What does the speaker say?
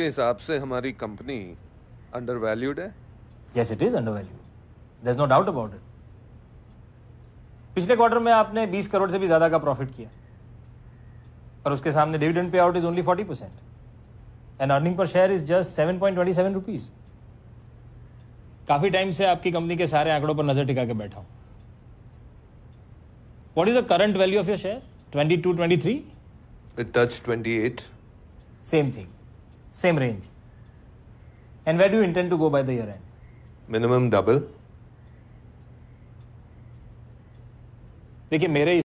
के हिसाब से हमारी कंपनी अंडर वैल्यूड है yes it is undervalued no doubt about it पिछले क्वार्टर में आपने 20 करोड़ से भी ज्यादा का प्रॉफिट किया और उसके सामने dividend payout is only 40 percent and earning per share is just seven seven rupees काफी टाइम से आपकी कंपनी के सारे आंकड़ों पर नजर टिका के बैठा हूं the current value of your share twenty two twenty three touch twenty eight same thing same range. And where do you intend to go by the year end? Minimum double. देखिए मेरे